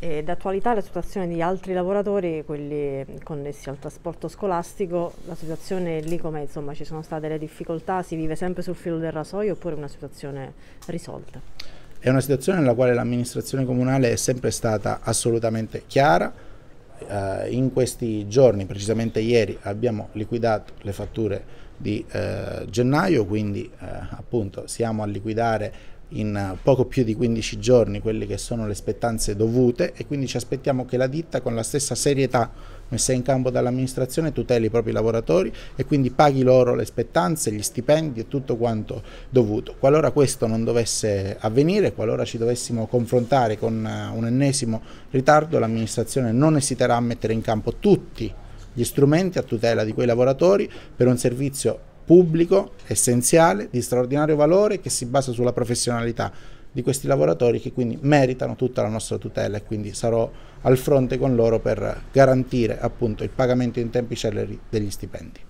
Eh, d'attualità la situazione di altri lavoratori, quelli connessi al trasporto scolastico, la situazione lì com'è? Insomma, ci sono state le difficoltà, si vive sempre sul filo del rasoio oppure una situazione risolta? È una situazione nella quale l'amministrazione comunale è sempre stata assolutamente chiara, eh, in questi giorni, precisamente ieri, abbiamo liquidato le fatture di eh, gennaio, quindi eh, appunto siamo a liquidare in eh, poco più di 15 giorni quelle che sono le spettanze dovute e quindi ci aspettiamo che la ditta con la stessa serietà messa in campo dall'amministrazione tuteli i propri lavoratori e quindi paghi loro le spettanze, gli stipendi e tutto quanto dovuto. Qualora questo non dovesse avvenire, qualora ci dovessimo confrontare con eh, un ennesimo ritardo, l'amministrazione non esiterà a mettere in campo tutti gli strumenti a tutela di quei lavoratori per un servizio pubblico, essenziale, di straordinario valore, che si basa sulla professionalità di questi lavoratori che quindi meritano tutta la nostra tutela e quindi sarò al fronte con loro per garantire appunto il pagamento in tempi celeri degli stipendi.